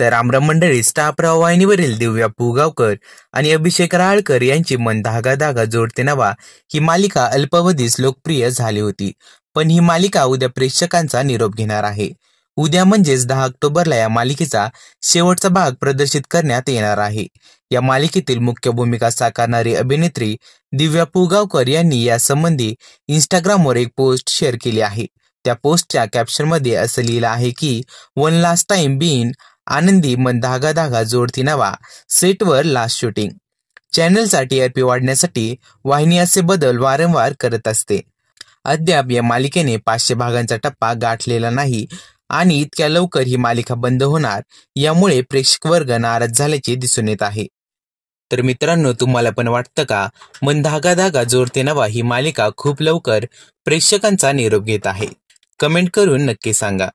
तर आमरा मंडळी स्टार वाहिनीवरील दिव्या पुगावकर आणि अभिषेक राळकर यांची मन धागा धागा जोडते नवा ही मालिका अल्पावधीच लोकप्रिय झाली होती पण ही मालिका उद्या प्रेक्षकांचा निरोप घेणार आहे उद्या म्हणजेच दहा ऑक्टोबरला या मालिकेचा शेवटचा भाग प्रदर्शित करण्यात येणार आहे या मालिकेतील मुख्य भूमिका साकारणारी अभिनेत्री दिव्या पुगावकर यांनी यासंबंधी इंस्टाग्रामवर एक पोस्ट शेअर केली आहे त्या पोस्टच्या कॅप्शन मध्ये असं लिहिलं आहे की वन लास्ट टाइम बीन आनंदी मन धागा धागा जोडती नवा सेटवर लास्ट शूटिंग चॅनलचा टी आर पी वाढण्यासाठी वाहिनी असे बदल वारंवार करत असते अद्याप या मालिकेने पाचशे भागांचा टप्पा गाठलेला नाही आणि इतक्या लवकर ही मालिका बंद होणार यामुळे प्रेक्षक वर्ग नाराज झाल्याचे दिसून येत आहे तर मित्रांनो तुम्हाला पण वाटतं का मन धागा धागा जोडते नवा ही मालिका खूप लवकर प्रेक्षकांचा निरोप घेत आहे कमेंट करून नक्की सांगा